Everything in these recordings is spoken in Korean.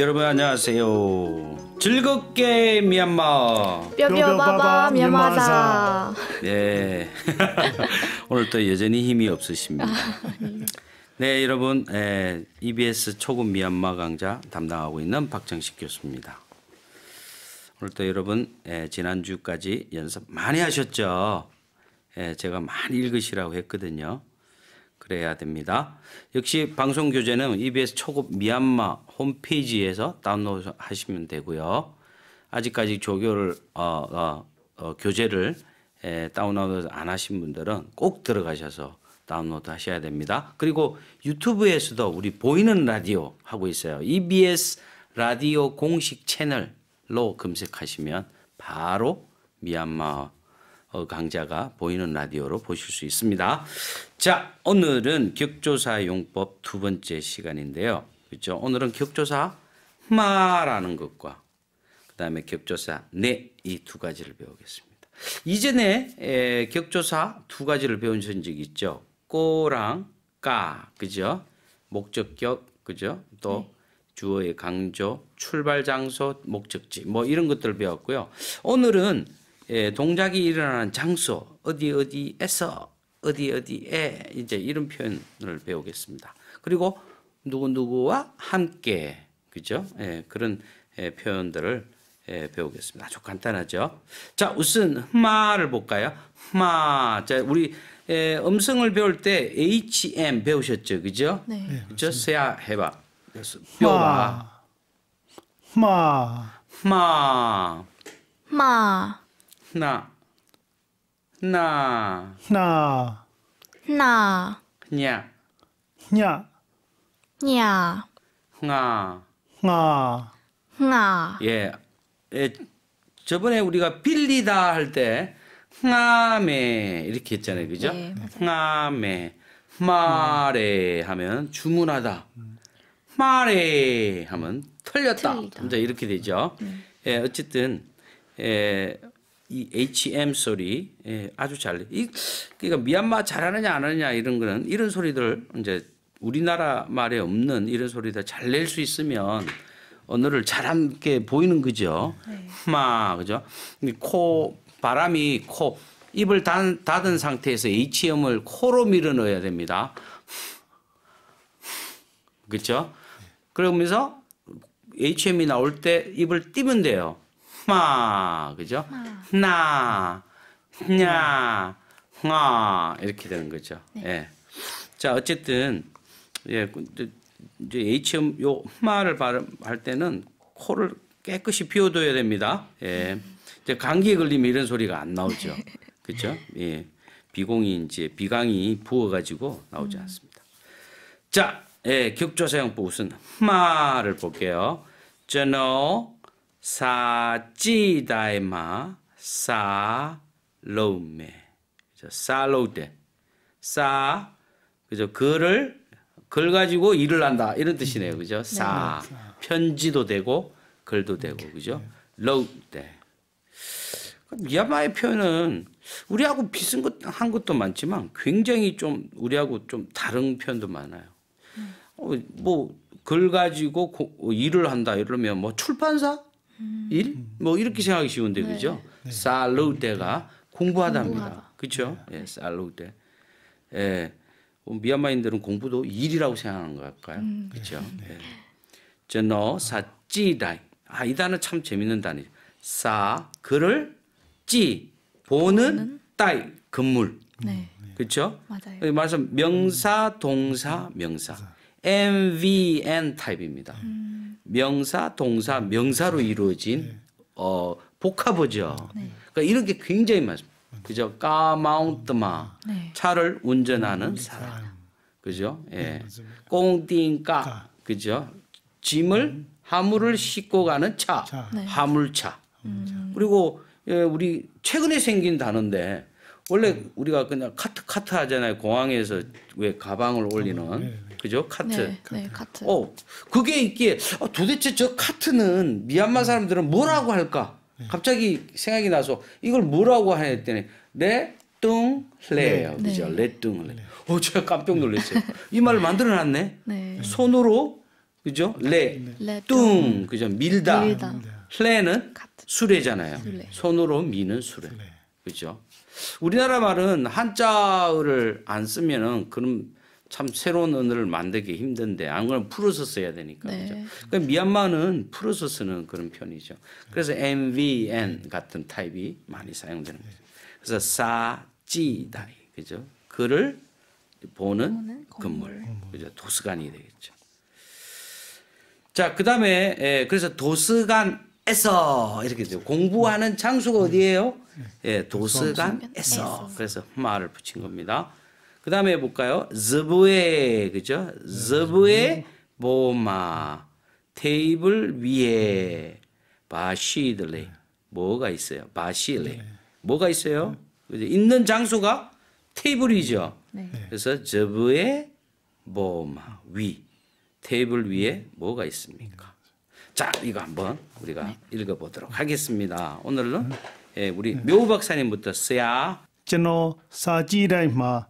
여러분 안녕하세요. 즐겁게 미얀마. 뼈뼈바바 미얀마사. 네. 예. 오늘도 여전히 힘이 없으십니다. 아, 네, 여러분 에, 예, EBS 초급 미얀마 강좌 담당하고 있는 박정식 교수입니다. 오늘도 여러분 에, 예, 지난주까지 연습 많이 하셨죠? 에, 제가 많이 읽으시라고 했거든요. 그래야 됩니다. 역시 방송 교재는 EBS 초급 미얀마 홈페이지에서 다운로드 하시면 되고요. 아직까지 조교를 어, 어, 어, 교재를 에, 다운로드 안 하신 분들은 꼭 들어가셔서 다운로드 하셔야 됩니다. 그리고 유튜브에서도 우리 보이는 라디오 하고 있어요. EBS 라디오 공식 채널로 검색하시면 바로 미얀마 어, 강좌가 보이는 라디오로 보실 수 있습니다. 자, 오늘은 격조사 용법 두 번째 시간인데요. 그렇죠? 오늘은 격조사 마라는 것과 그다음에 격조사 네 이 두 가지를 배우겠습니다. 이전에 에, 격조사 두 가지를 배운 적 있죠. 꼬랑 까 그죠? 목적격 그죠? 또 네. 주어의 강조, 출발 장소, 목적지 뭐 이런 것들을 배웠고요. 오늘은 예, 동작이 일어나는 장소 어디 어디에서 어디 어디에 이제 이런 표현을 배우겠습니다. 그리고 누구 누구와 함께 그죠? 예, 그런 예, 표현들을 예, 배우겠습니다. 아주 간단하죠. 자, 우선 흠마를 볼까요? 흠마. 자, 우리 예, 음성을 배울 때 HM 배우셨죠, 그죠? 네. 네 그죠? 세야 해봐. 뼈라. 흠마. 흠마. 흠마. 나, 나, 나, 나, 냐, 냐, 냐, 나, 나, 나. 예, 예, 저번에 우리가 빌리다 할 때 흥아메 이렇게 했잖아요, 그죠? 네, 흥아메 말해 하면 주문하다. 말해 하면 틀렸다. 틀리다. 이제 이렇게 되죠. 네. 예, 어쨌든 예, 이 HM 소리 예, 아주 잘. 이 그러니까 미얀마 잘하느냐 안 하느냐 이런 거는 이런 소리들 이제 우리나라 말에 없는 이런 소리들 잘 낼 수 있으면 언어를 잘 함께 보이는 거죠. 네. 마 그죠? 코 바람이 코 입을 단, 닫은 상태에서 HM을 코로 밀어 넣어야 됩니다. 그렇죠? 그러면서 HM이 나올 때 입을 띄면 돼요. 마 그죠? 나, 냐, 화 네. 이렇게 되는 거죠. 네. 예. 자 어쨌든 예 그, 이제 HM 요 마를 발음할 때는 코를 깨끗이 비워둬야 됩니다. 예. 이제 감기에 걸리면 이런 소리가 안 나오죠. 그죠 예. 비공이 이제 비강이 부어가지고 나오지 음. 않습니다. 자, 예, 격조사용법 우선 마를 볼게요. 저너 사찌다이마 사로메 사로데 사 그죠 글을 글 가지고 일을 한다 이런 뜻이네요 그죠 네. 사 편지도 되고 글도 되고 그죠 로데 미얀마의 표현은 우리하고 비슷한 것, 한 것도 많지만 굉장히 좀 우리하고 좀 다른 표현도 많아요. 음. 어, 뭐글 가지고 고, 일을 한다 이러면 뭐 출판사 음. 일? 음. 뭐 이렇게 생각하기 쉬운데 네. 그죠? 네. 로우테가 공부하답니다. 그렇죠? 예, 살우테 예. 어, 미얀마인들은 공부도 일이라고 생각하는 것 같아요. 음. 그렇죠? 네. 예. 저너 어, 사찌다이. 아, 이 단어 참 재밌는 단어죠. 사그을찌 보는 따이 건물. 네. 그렇죠? 맞아요. 말씀 명사 동사 명사 MVN 타입입니다. 음. 명사, 동사, 명사로 네. 이루어진 네. 어, 복합어죠. 네. 그러니까 이런 게 굉장히 많습니다. 그죠? 까마운트마 음. 차를 운전하는 음. 사람. 그죠? 예. 꽁띵까 그죠? 짐을 화물을 음. 싣고 가는 차, 화물차. 음. 그리고 예, 우리 최근에 생긴 단어인데 원래 우리가 그냥 카트 카트 하잖아요. 공항에서 왜 가방을 올리는 그죠? 카트. 네, 카트. 네, 카트. 어, 그게 있기에 아, 도대체 저 카트는 미얀마 사람들은 뭐라고 할까? 네. 갑자기 생각이 나서 이걸 뭐라고 하냐 했더니 레뚱레예요. 네. 그죠? 레뚱레. 네. 어, 제가 깜짝 놀랐어요. 이 말을 만들어 놨네. 손으로 그죠? 레, 뚱, 그죠? 밀다. 밀다. 레는 수레잖아요. 수레. 손으로 미는 수레. 수레. 그죠? 우리나라 말은 한자를 안 쓰면은 그럼 참 새로운 언어를 만들기 힘든데 안 그러면 풀어서 써야 되니까 네. 그죠. 그러니까 미얀마는 풀어서 쓰는 그런 편이죠. 그래서 MVN 같은 타입이 많이 사용되는 거죠. 그래서 사지다이 그죠. 그를 보는 건물, 그죠. 도서관이 되겠죠. 자, 그 다음에, 예, 그래서 도서관에서 이렇게 돼요. 공부하는 장소가 어디예요? 네. 예, 도서관에서. 그래서 말을 붙인 겁니다. 그 다음에 볼까요? 즈브에 그죠? 즈브에 모마 테이블 위에 바시들레 뭐가 있어요? 바시레 네. 뭐가 있어요? 있는 장소가 테이블이죠. 네. 네. 그래서 즈브에 모마 위 테이블 위에 뭐가 있습니까? 자 이거 한번 우리가 읽어보도록 하겠습니다. 오늘은 예, 우리 묘 박사님부터 쓰야. 저는 사지라이마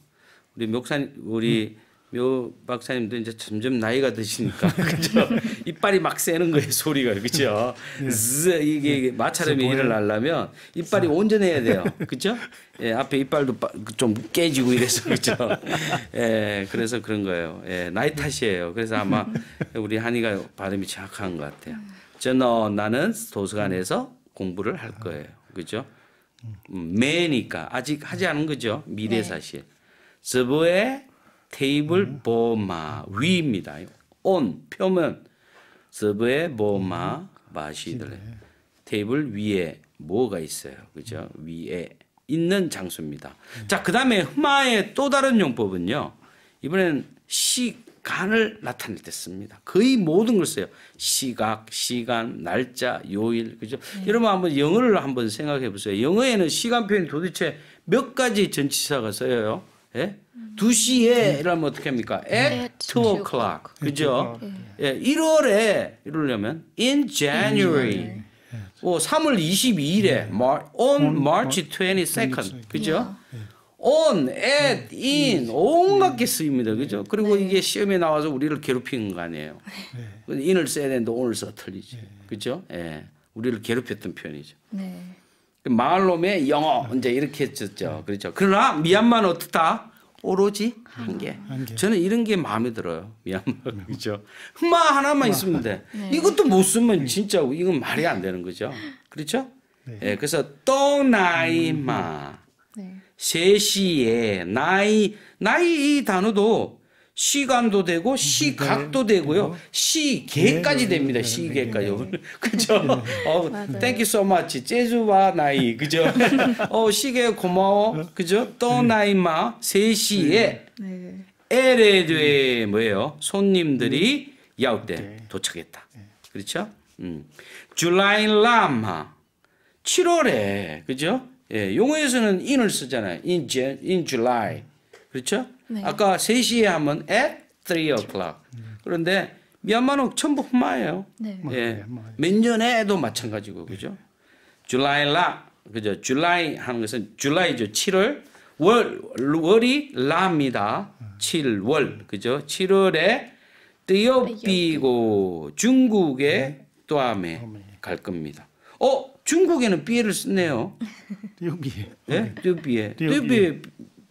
우리 목사님 우리 묘 박사님도 이제 점점 나이가 드시니까 그죠 이빨이 막 새는 거예요 소리가 그죠 예. 이게 마찰음이 일어나려면 이빨이 온전해야 돼요 그죠 예 앞에 이빨도 그 좀 깨지고 이래서 그죠 예 그래서 그런 거예요 예 나이 탓이에요 그래서 아마 우리 한이가 발음이 정확한 것 같아요 저는 나는 도서관에서 공부를 할 거예요 그죠 음, 매니까 아직 하지 않은 거죠 미래 네. 사실 스브의 테이블 보마 위입니다. 온 표면 스브의 보마 마시들 테이블 위에 뭐가 있어요. 그죠? 위에 있는 장소입니다. 자, 그다음에 흠마의 또 다른 용법은요. 이번엔 시간을 나타낼 때 씁니다. 거의 모든 걸 써요. 시각, 시간, 날짜, 요일. 그죠? 네. 여러분 한번 영어를 한번 생각해 보세요. 영어에는 시간 표현이 도대체 몇 가지 전치사가 써요? 예? 음. 2시에 이러면 어떻게 합니까? at 2 o'clock. 그죠? 예. 1월에 예, 이러려면 in January. 오, 3월 22일에 mar, on March 22nd. 그죠? 네. on, at, 네. in 온갖 게 네. 쓰입니다. 그죠? 그리고 이게 시험에 나와서 우리를 괴롭히는 거 아니에요. 네. in을 써야 되는데 오늘 써 틀리지. 그죠? 예. 우리를 괴롭혔던 표현이죠. 네. 마을놈의 영어 이제 이렇게 했었죠. 네. 그렇죠. 그러나 미얀마는 어떻다? 오로지 한 개. 한 개. 저는 이런 게 마음에 들어요. 미얀마 음. 그죠. 흑마 하나만 있으면 돼. 네. 이것도 못 쓰면 네. 진짜 이건 말이 안 되는 거죠. 그렇죠? 네. 예, 그래서 또나이마 네. 세시에 나이 나이 이 단어도 시감도 되고 음, 네. 시각도 되고요. 네. 시계까지 네. 됩니다. 시계까지. 그죠? 어, thank you so much. 제주와 나이. 그죠? 어, 시계 고마워. 그죠? 또 나이마 3시에 에레드에 뭐예요? 손님들이 야우때 도착했다. 그렇죠? 음. July l 7월에 그죠? 예, 용어에서는 in을 쓰잖아요. in, in July. 그렇죠? 네. 아까 3시에 하면 at 3 o'clock. 그런데 미얀마는 전부 흑마예요. 네. 예. 네, 몇 년에도 마찬가지고 그죠? 줄라일라 그죠? 줄라이 하는 것은 줄라이죠. 7월 월 월이 라입니다. 7월 그죠? 7월에 뛰어비고 중국에 또함에 갈 겁니다. 어 중국에는 비를 쓰네요. 띄어비에. 예? 어비에 띄어비에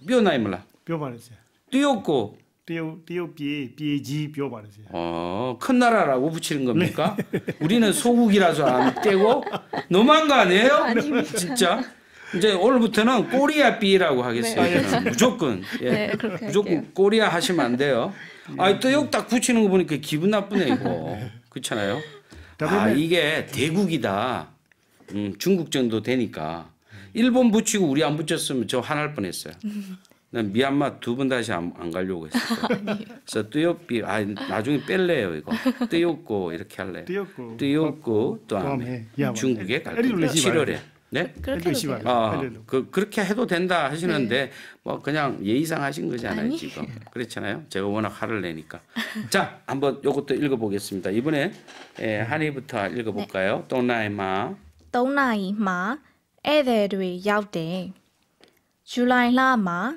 뼈 나이 몰라. 뼈 말했어요. 띄었고 띄어 띄어 비에 비에지 비어 말이세요. 어큰 나라라고 붙이는 겁니까? 네. 우리는 소국이라서 안 떼고 너만가네요 진짜. 이제 오늘부터는 꼬리아 B라고 하겠어요. 네. 아, 무조건. 예. 네, 그렇게 무조건 꼬리아 하시면 안 돼요. 네. 아, 떼욕 딱 붙이는 거 보니까 기분 나쁘네, 이거. 그렇잖아요. 아, 이게 대국이다. 음, 중국 정도 되니까. 일본 붙이고 우리 안 붙였으면 저 화날 뻔했어요. 난 미얀마 두번 다시 안, 안 가려고 했어. 그래서 띄엽비 아 나중에 뺄래요 이거. 띄엽고 이렇게 할래. 띄엽고 띄엽고 또한 중국에 갈 거예요. 7월에. 네? 그, 그렇게 해도 아, 그, 그렇게 해도 된다 하시는데 네. 뭐 그냥 예의상 하신 거잖아요 아니. 지금 그렇잖아요 제가 워낙 화를 내니까 자 한번 요것도 읽어보겠습니다 이번에 에, 예, 네. 한이부터 네. 읽어볼까요 동나이마 동나이마 애들이 야우데 주라이라마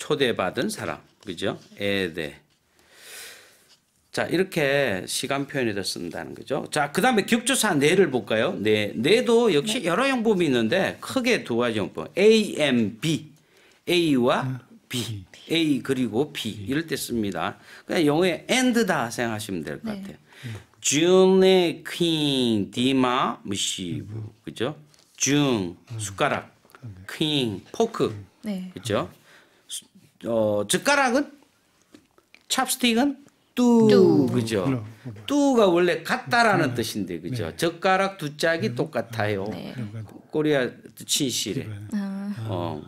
초대받은 사람. 그죠? 에데. 자, 이렇게 시간 표현에도 쓴다는 거죠. 자, 그 다음에 격조사 네를 볼까요? 네. 네도 역시 여러 용법이 있는데 크게 두 가지 용법 A, M, B. A와 음. B. A 그리고 B. 이럴 때 씁니다. 그냥 영어에 e n d 다 생각하시면 될것 네. 같아요. 준의 네. 퀸, 디마, 무시브. 그죠? 준, 음. 숟가락, 퀸, 포크. 네. 그죠? 어, 젓가락은 찹스틱은 뚜, 뚜. 그죠? 음. 뚜가 원래 같다라는 음. 뜻인데 그죠? 네. 젓가락 두 짝이 음. 똑같아요. 네. 코리아 친실에. 네. 아. 어.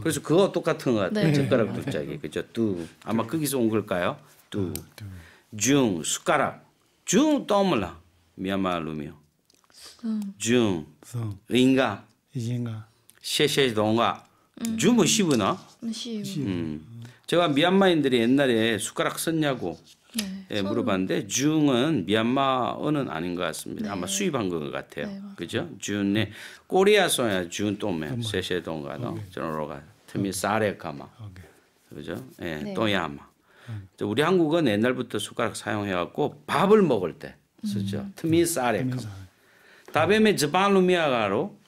그래서 그거 똑같은 것 같아요. 네. 젓가락 두 네. 짝이 그죠? 뚜 아마 거기서 네. 온 걸까요? 뚜. 중 숟가락. 중 떠물라. 미얀마루미요. 중. 인가. 인가. 셰셰 동가. 음. 주무 뭐 시브나? 음, 음. 제가 미얀마인들이 옛날에 숟가락 썼냐고 네, 예, 물어봤는데 중은 미얀마어는 아닌 것 같습니다. 네. 아마 수입한 것 같아요. 네, 그죠? 중에 꼬리아소야 중 또메 세세동가도 저로가 틈이 사레카마 그죠? 예, 네. 또야마. 음. 우리 한국은 옛날부터 숟가락 사용해갖고 밥을 먹을 때 쓰죠. 틈이 사레카마. 다음에 즈발루미아가로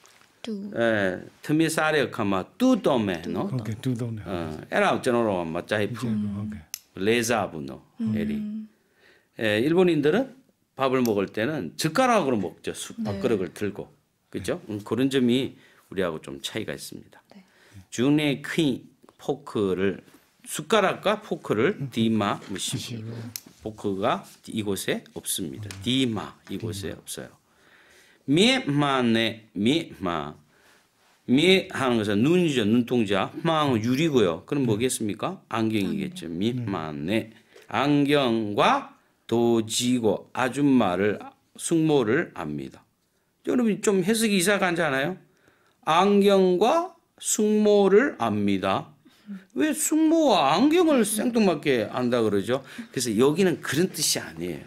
တူအဲသမီးစားတဲ့အခါမှာတူးတော့မယ်နော်ဟုတ်ကဲ့တူးတော့တယ်အဲအဲ့ဒါကိုကျွန်တော်တို့မကြိုက်ဘူးဟုတ်ကဲ့လေးစားဘူးနော်အဲ့ဒီအဲ일본인들은 밥을 먹을 때는 젓가락으로 먹죠. 네. 밥그릇을 네. 들고. 그죠? 네. 음, 그런 점이 우리하고 좀 차이가 있습니다. 네. 준의 퀸 포크를 숟가락과 포크를 음. 디마 무시 뭐 그 포크가 이곳에 없습니다. 음. 디마 이곳에 없어요. 미만네 미마 미 하는 것은 눈이죠 눈동자 망은 유리고요 그럼 뭐겠습니까 안경이겠죠 미만네 안경과 도지고 아줌마를 숙모를 압니다 여러분 좀 해석이 이상하잖아요 안경과 숙모를 압니다 왜 숙모와 안경을 생뚱맞게 안다 그러죠 그래서 여기는 그런 뜻이 아니에요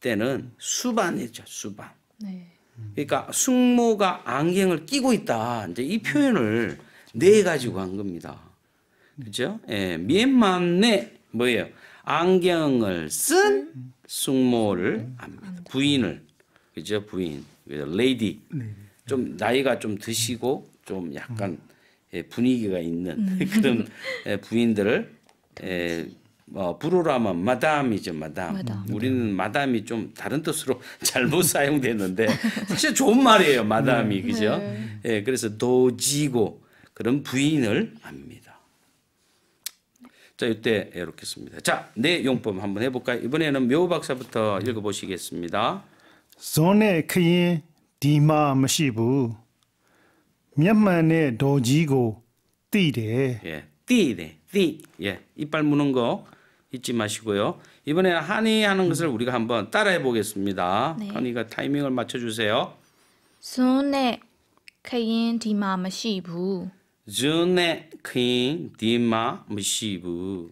때는 수반이죠 수반 네. 그러니까 숙모가 안경을 끼고 있다. 이제 이 표현을 내 네 가지고 한 겁니다. 그죠? 예, 미얀만의 뭐예요? 안경을 쓴 숙모를 압니다. 부인을. 그죠? 부인. 레이디. 네. 좀 나이가 좀 드시고 좀 약간 예, 분위기가 있는 그런 예, 부인들을 예, 어, 불어라면 마담이죠, 마담. 마담. 우리는 네. 마담이 좀 다른 뜻으로 잘못 음. 사용됐는데 사실 좋은 말이에요, 마담이 네. 그죠? 네. 예, 그래서 도지고 그런 부인을 압니다 자, 이때 이렇게 씁니다. 자, 내 네, 용법 한번 해볼까요? 이번에는 묘 박사부터 읽어보시겠습니다. 손에 크인 디마 마시부 면만의 도지고 띠래. 예, 띠래, 띠. 예, 이빨 무는 거. 잊지 마시고요. 이번에 한이 하는 것을 우리가 한번 따라해 보겠습니다. 네. 한이가 타이밍을 맞춰 주세요. 순에 케인 디마 마시부. 준에 케인 디마 마시부.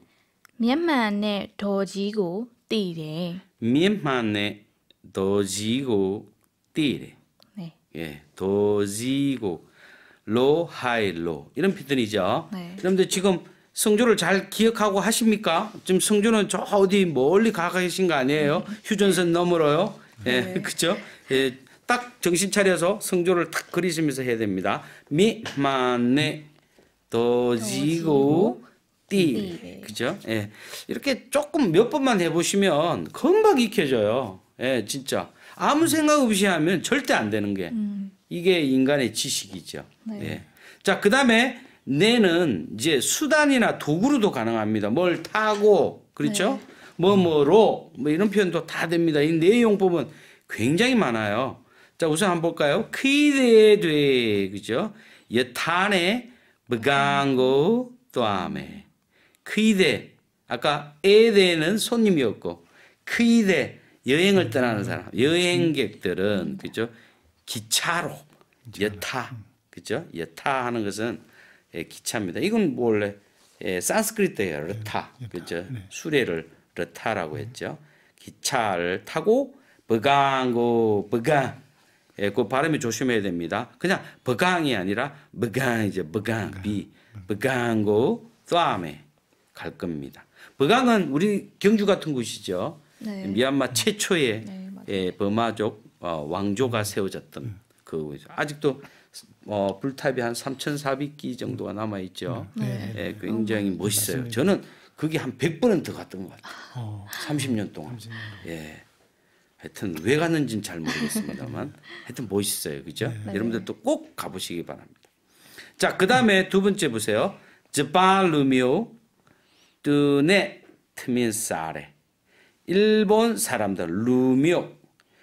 မြန် 도지고 띠래. မြန် 도지고 띠래. 네. 예, 도지고 로하이로 이런 패턴이죠. 네. 여러분 지금 성조를 잘 기억하고 하십니까? 지금 성조는 저 어디 멀리 가 계신 거 아니에요? 휴전선 너머로요. 예, 네. 그죠? 예, 딱 정신 차려서 성조를 탁 그리시면서 해야 됩니다. 미만네 도지고 띠. 그죠? 예. 이렇게 조금 몇 번만 해보시면 금방 익혀져요. 예, 진짜. 아무 생각 없이 하면 절대 안 되는 게. 음. 이게 인간의 지식이죠. 네. 예. 자, 그 다음에 내는 이제 수단이나 도구로도 가능합니다. 뭘 타고 그렇죠? 네. 뭐 뭐로 뭐 이런 표현도 다 됩니다. 이 내용법은 굉장히 많아요. 자 우선 한번 볼까요? 크이데되 그죠? 여탄에 무강고 또함에 크이데 아까 에대는 손님이었고 크이데 여행을 떠나는 사람 여행객들은 그죠? 기차로 여타 그죠? 여타하는 것은 예, 기차입니다. 이건 뭐 원래 예, 산스크리트예요. 르타. 네, 그죠? 네. 수레를 르타라고 네. 했죠. 기차를 타고 버강고 그 버강 예, 그 발음이 조심해야 됩니다. 그냥 버강이 아니라 버강 이제 버강 비 네. 버강고 그 뚜에갈 겁니다. 버강은 우리 경주 같은 곳이죠. 네. 미얀마 네. 최초의 네, 예, 버마족 어, 왕조가 세워졌던 그 아직도 뭐 어, 불탑이 한 3,400기 정도가 남아 있죠. 음. 네. 네. 네. 예, 그 굉장히 어, 멋있어요. 맞습니다. 저는 그게 한 100번은 더 갔던 것 같아요. 어. 30년 동안. 30년. 예. 하여튼 왜 갔는지는 잘 모르겠습니다만 하여튼 멋있어요. 그죠? 네. 여러분들도 꼭 가보시기 바랍니다. 자, 그 다음에 두 번째 보세요. 즈바루미오 뜨네 트민사레. 일본 사람들 루미오.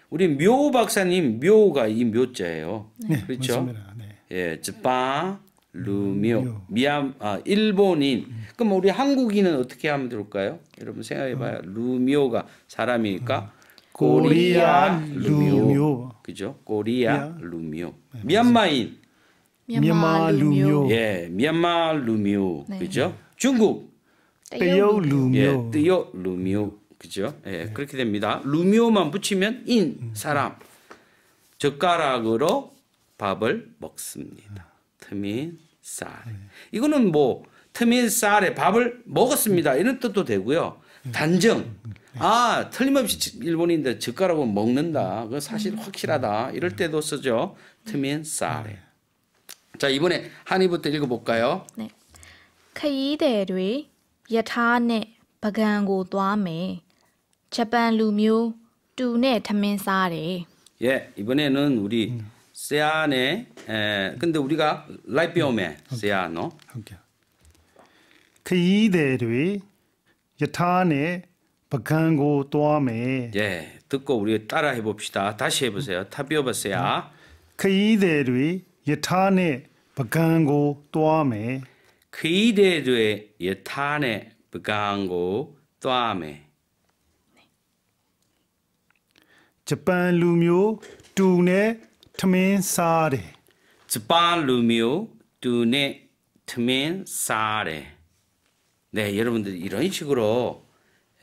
우리 묘 박사님 묘가 이 묘자예요. 네. 그렇죠? 맞습니다. 네. 예, 즈바 루미오 미야 아, 일본인. 그럼 우리 한국인은 어떻게 하면 될까요? 여러분 생각해봐요. 루미오가 음. 사람이니까 음. 코리아 루미오. 그죠? 코리아 루미오. 네, 미얀마인. 미얀마 루미오. 예, 미얀마 루미오. 네. 그죠? 중국. 떼요 루미오. 떼요 루미오. 예, 그죠? 예, 네. 그렇게 됩니다. 루미오만 붙이면 인 음, 사람. 젓가락으로 밥을 먹습니다. 아. 트민 쌀. 네. 이거는 뭐 트민 쌀에 밥을 먹었습니다. 이런 뜻도 되고요. 네. 단정. 네. 아, 틀림없이 일본인들 젓가락은 먹는다. 그 사실 음. 확실하다. 이럴 음. 때도 쓰죠. 트민 쌀에. 자, 이번에 한이부터 읽어 볼까요? 네. ခရီးသည်တွေယထာနဲ့ပကံကိုသွ 그 예, 이번에는 우리 음. 세안에 에, 근데 우리가 라이비오메 세안노 그 이대로의 여탄에 북한 고 또함에 예 듣고 우리 따라 해봅시다 다시 해보세요 타비오바세야 음. 그 이대로의 여탄에 북한 고 또함에 그 이대로의 여탄에 북한 고 또함에 네. 재판 루묘 뚜네 ထမင်းစားတယ်ဂျပန်လူမျိုးသူနဲ့ထမ 네, 여러분들 이런 식으로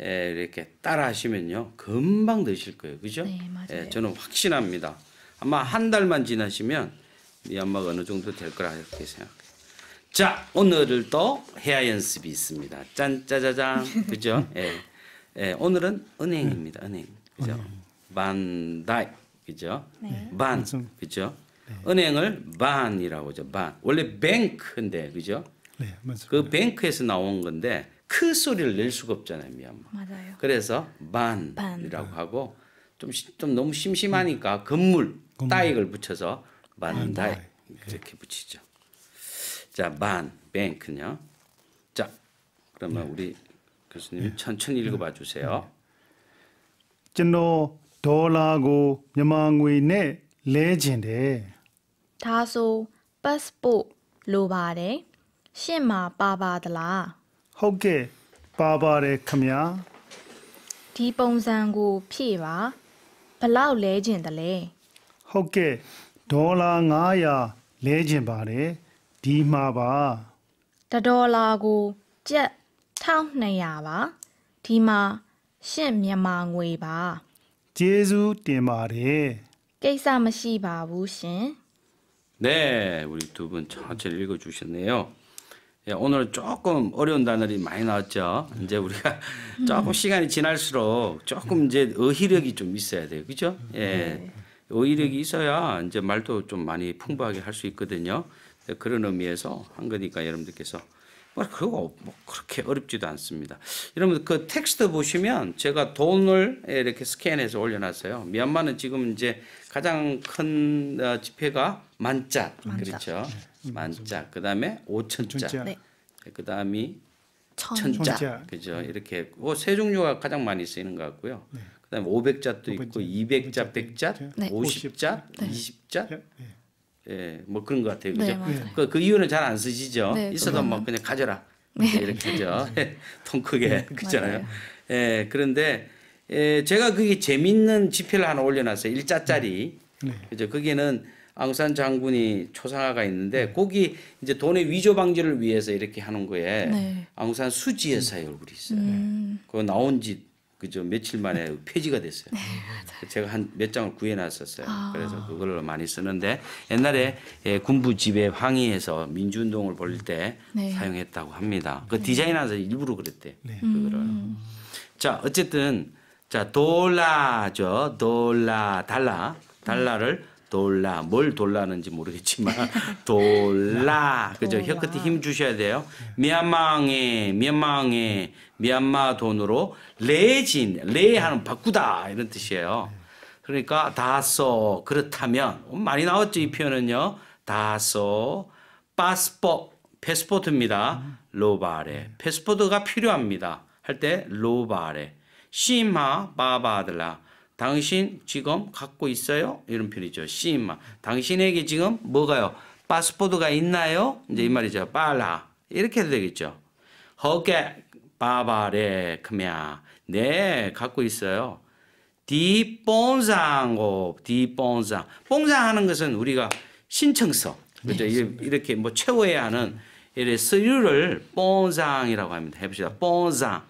에, 이렇게 따라하시면요 금방 드실 거예요, 그죠? 네, 맞아요. 에, 예, 저는 확신합니다. 아마 한 달만 지나시면 이 안마가 어느 정도 될 거라 이렇게 생각해요. 자, 오늘을 또 해야 연습이 있습니다. 짠, 짜자잔, 그죠? 예, 예, 오늘은 은행입니다, 은행, 그죠? 반다이. 그죠? 네. 반, 네. 그죠? 네. 은행을 반이라고 하죠. 반. 원래 뱅크인데, 그죠? 네, 맞습니다. 그 뱅크에서 나온 건데 크 소리를 낼 수가 없잖아요, 미얀마. 맞아요. 그래서 반이라고 반. 네. 하고 좀, 좀 너무 심심하니까 건물, 건물. 따익을 붙여서 반다이 이렇게 네. 붙이죠. 자, 반, 뱅크요. 자, 그러면 네. 우리 교수님 천천히 읽어봐 주세요. 진로 ဒေါ်လာကိုမြန်မာငွေနဲ့လဲချင်တယ်။ဒါဆို passport လိုပါတယ်။ရှင့်မှာပါပါသလား။ဟုတ်ကဲ့ပါပါတယ်ခမညာ။ဒီပုံစံကိုဖြည့်ပါ။ဘလောက်လဲချင်တယ်လဲ။ဟုတ်ကဲ့ဒေါ်လာ900လဲချင်ပါတယ်။ဒီမှာပါ။တဒေါ်လာကိုကျပ်1200ပါ။ဒီမှာရှင့်မြန်မာငွေပါ။ ကျေးဇူးတင်ပါတယ်ကိစ္စမရှိပါဘူးရှင်네 우리 두분 전체를 읽어주셨네요 예, 오늘 조금 어려운 단어들이 많이 나왔죠. 이제 우리가 조금 시간이 지날수록 조금 이제 어휘력이 좀 있어야 돼요. 그죠? 예. 네. 어휘력이 있어야 이제 말도 좀 많이 풍부하게 할 수 있거든요. 그런 의미에서 한 거니까 여러분들께서 그리고뭐 뭐 그렇게 어렵지도 않습니다. 여러분 그 텍스트 보시면 제가 돈을 이렇게 스캔해서 올려놨어요. 미얀마는 지금 이제 가장 큰 어, 지폐가 만짜, 그렇죠. 네, 만짜. 그다음에 오천짜. 네. 네. 그다음이 천자. 천자. 그죠. 이렇게 뭐세 종류가 가장 많이 쓰이는 것 같고요. 네. 그다음에 오백자도 있고 이백자, 백자, 오십자, 이십자. 예, 뭐 그런 것 같아요. 그죠? 네, 그, 그 이유는 잘 안 쓰시죠? 네, 있어도 뭐 그냥 가져라. 네. 이렇게 하죠. 네. 통 크게. 네, 그잖아요. 예, 그런데 예, 제가 그게 재밌는 지필을 하나 올려놨어요. 일자짜리. 그죠? 거기는 앙산 장군이 초상화가 있는데 거기 이제 돈의 위조 방지를 위해서 이렇게 하는 거에 네. 앙산 수지에서의 얼굴이 있어요. 음. 그거 나온 지 그저 며칠 만에 네. 폐지가 됐어요. 네, 제가 한 몇 장을 구해놨었어요. 아. 그래서 그걸로 많이 쓰는데 옛날에 예, 군부 지배 항의해서 민주운동을 벌릴 때 네. 사용했다고 합니다. 그 네. 디자인하면서 일부러 그랬대. 네. 그거를. 음. 자 어쨌든 자 돌라죠. 돌라 달라 달라를 돌라 뭘 돌라는지 모르겠지만 돌라 그죠 혀 끝에 힘 주셔야 돼요 네. 미얀마에 미얀마에 미얀마 돈으로 레진 레하는 바꾸다 이런 뜻이에요 네. 그러니까 다소 그렇다면 어, 많이 나왔죠 이 표현은요 다소 파스포 패스포트입니다 음. 로바레 네. 패스포트가 필요합니다 할 때 로바레 심하 바바들라 당신 지금 갖고 있어요? 이런 표현이죠. 시마 당신에게 지금 뭐가요? 파스포드가 있나요? 이제 이 말이죠. 빨라. 이렇게 해도 되겠죠. 허게 바바레 크메 네, 갖고 있어요. 디뽕상고 디뽕상. 뽕상 하는 것은 우리가 신청서. 그죠? 네, 이렇게 뭐 채워야 하는 이래 서류를 뽕상이라고 합니다. 해봅시다. 뽕상.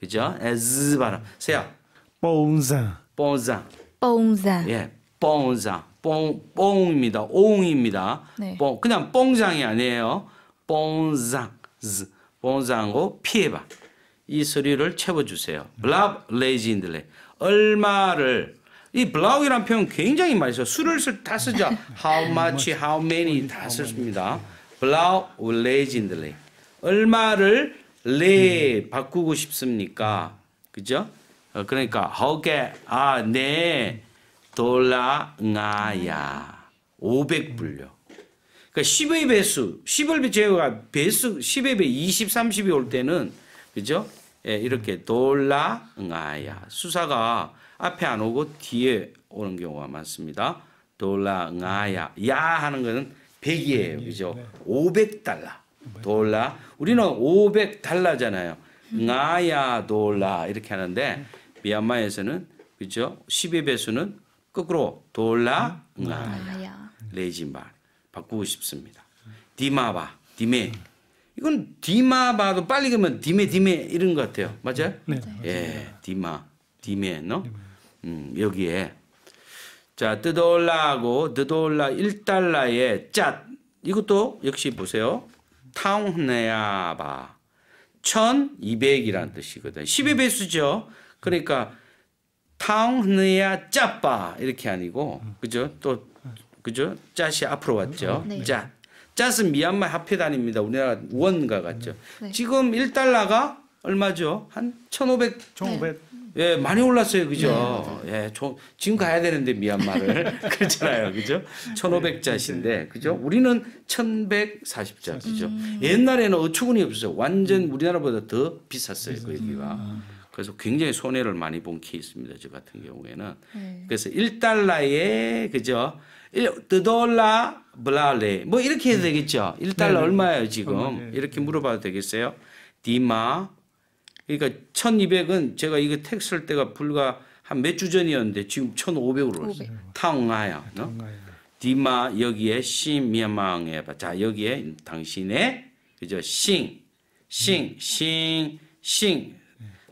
그죠? 에즈 발음. 세요. 뽕상. 뽕자. 뽕자. 예, 뽕자. 뽕 뽕입니다. 옹입니다. 네. 뽕 그냥 뽕장이 아니에요. 뽕장. 즈. 뽕장고 피해 봐. 이 소리를 채워 주세요. 블랍 레이진들레. 얼마를 이블라우이란 표현 굉장히 많이 써요. 수를 쓸, 다 쓰죠. 네. How much, how many 다 썼습니다. 블라우 레이진들레. 얼마를 레 네, 바꾸고 싶습니까? 그죠? 어, 그러니까 허게 아네 돌라 나야 500불요. 그러니까 10의 배수, 10을 제가 배수 10의 배 20, 30이 올 때는 그죠? 예, 이렇게 돌라 나야 수사가 앞에 안 오고 뒤에 오는 경우가 많습니다. 돌라 나야 야 하는 거는 100이에요. 그죠? 500달러. 돌라. 우리는 500달러잖아요. 나야돌라 이렇게 하는데 미얀마에서는 그죠? 1 0의배수는 거꾸로 돌라 나야 레지마 바꾸고 싶습니다. 디마바 디메 이건 디마바도 빨리 가면 디메 디메 이런 것 같아요. 맞아요? 네. 예, 디마 디메 너 음, 여기에 자뜨돌라고 뜨돌라 1달러에 짠 이것도 역시 보세요. 타운네야바 1200이라는 뜻이거든. 10의 음. 배수죠. 그러니까 탕운느야 짜빠 이렇게 아니고 그죠? 또 그죠? 짜시 앞으로 왔죠. 네. 자. 짜. 짜은 미얀마 화폐단입니다. 우리나라 원과 같죠. 음. 네. 지금 1달러가 얼마죠? 한 1,500 1,500 예, 많이 올랐어요. 그죠? 네, 예, 저, 지금 가야 되는데 미얀마를. 그렇잖아요. 그죠? 1500자신데, 그죠? 우리는 1140자. 그죠? 음. 옛날에는 어처구니 없어요. 완전 우리나라보다 더 비쌌어요. 그 얘기가. 아. 그래서 굉장히 손해를 많이 본 케이스입니다. 저 같은 경우에는. 네. 그래서 1달러에, 그죠? 1달라 블라레. 뭐 이렇게 해도 네. 되겠죠? 1달러 얼마예요, 지금? 이렇게 물어봐도 되겠어요? 디마 그러니까 1200은 제가 이거 택 쓸 때가 불과 한 몇 주 전이었는데 지금 1500으로 올랐어요. 어? 탕하야. 디마 여기에 심미망에 자 여기에 당신의 그죠 싱, 싱, 음. 싱, 싱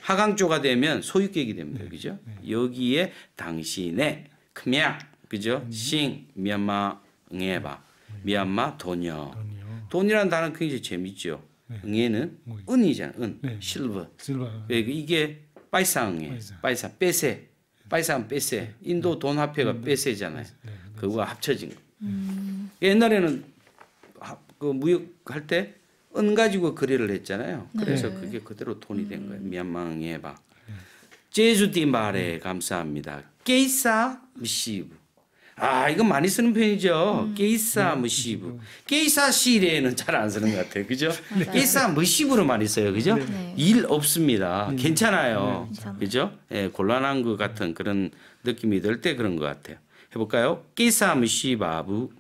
하강조가 되면 소유격이 됩니다. 네. 그죠? 네. 여기에 당신의 크미야 그죠? 음. 싱 미얀마 응해봐 음. 미얀마 돈녀 돈이라는 단어 굉장히 재밌죠. 네. 응에는 뭐, 은이잖아. 은. 네. 실버. 실버. 그 이게 빠이사 응에. 빠이사 빼세. 빠이사 빼세. 네. 인도 네. 돈 화폐가 빼세잖아요. 네, 그거 합쳐진 거. 음. 옛날에는 그 무역할 때 은 가지고 거래를 했잖아요. 그래서 그게 그대로 돈이 된 거예요. 음. 미얀마 응에 봐. 제주디 말에 감사합니다. 게이사 미시브. 아, 이건 많이 쓰는 편이죠. 게이사 음. 네. 무시브. 게이사 시레는 잘 안 쓰는 것 같아요. 그죠? 네. 게이사 무시브로 많이 써요. 그죠? 네. 일 없습니다. 음. 네. 괜찮아요. 그죠? 예, 곤란한 것 같은 그런 느낌이 들 때 그런 것 같아요. 해볼까요? 게이사 무시바브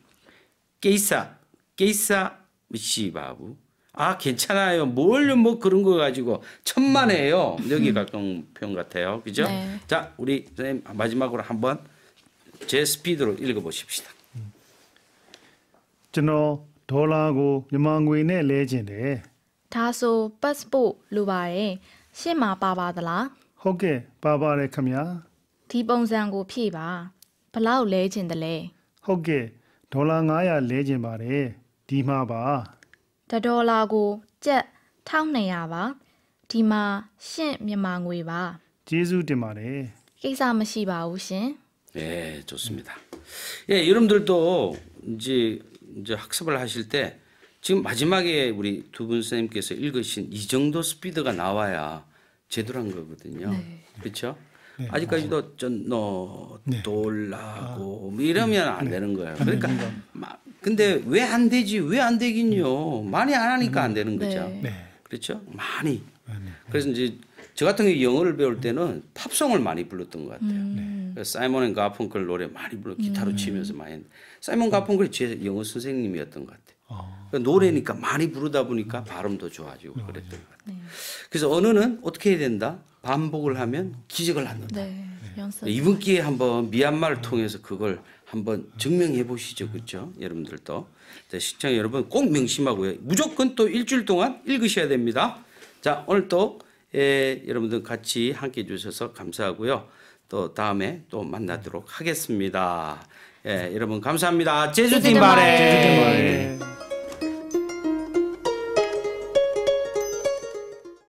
게이사. 게이사 무시바브 아, 괜찮아요. 뭘요, 음. 뭐 그런 거 가지고 천만에요. 여기 가끔 표현 같아요. 그죠? 네. 자, 우리 선생님 마지막으로 한번 제스피드로읽어보십시 다. 저는달러고유망구인에내진 데. 다소파스포루바에신마빠바더 라. 호게빠바레카미 야. ဒီပုံစံကိုဖြည့်ပါဘလောက်လဲခြင်းတလဲဟုတ်ကဲ့ဒေါ်လာ900လဲခြင်းပါတယ်ဒီမှာပါတဒေါ်လာကိုကျပ်1200ပါဒီမှာရှင့်မြန်မာငွေပါကျေးဇူးတင်ပါတယ်ကိစ္စမရှိပါဘူးရှင် 예, 예, 좋습니다. 예, 예, 여러분들도 이제 이제 학습을 하실 때 지금 마지막에 우리 두 분 선생님께서 읽으신 이 정도 스피드가 나와야 제대로한 거거든요. 네. 그렇죠? 네, 아직까지도 전너 네. 돌라고 아, 뭐 이러면 안 네. 되는 거예요. 그러니까 마, 근데 왜 안 되지? 왜 안 되긴요? 많이 안 하니까 안 되는 음, 거죠. 네. 그렇죠? 많이. 아, 그래서 이제 저 같은 경우 영어를 배울 때는 팝송을 많이 불렀던 것 같아요. 음. 사이먼 앤 가펑클 노래 많이 불러 기타로 음. 치면서 많이 했는데 사이먼 가펑클이 제 영어 선생님이었던 것 같아요. 어. 노래니까 많이 부르다 보니까 발음도 좋아지고 음. 그랬던 것 같아요. 네. 그래서 언어는 어떻게 해야 된다? 반복을 하면 기적을 낳는다. 네. 네. 이번 기회에 한번 미얀마를 통해서 그걸 한번 증명해 보시죠. 그렇죠? 여러분들도. 자, 시청자 여러분 꼭 명심하고요. 무조건 또 일주일 동안 읽으셔야 됩니다. 자, 오늘 또 예, 여러분들 같이 함께 해주셔서 감사하고요. 또 다음에 또 만나도록 하겠습니다. 예, 여러분 감사합니다. 제주팀 바래. 제주팀 바래.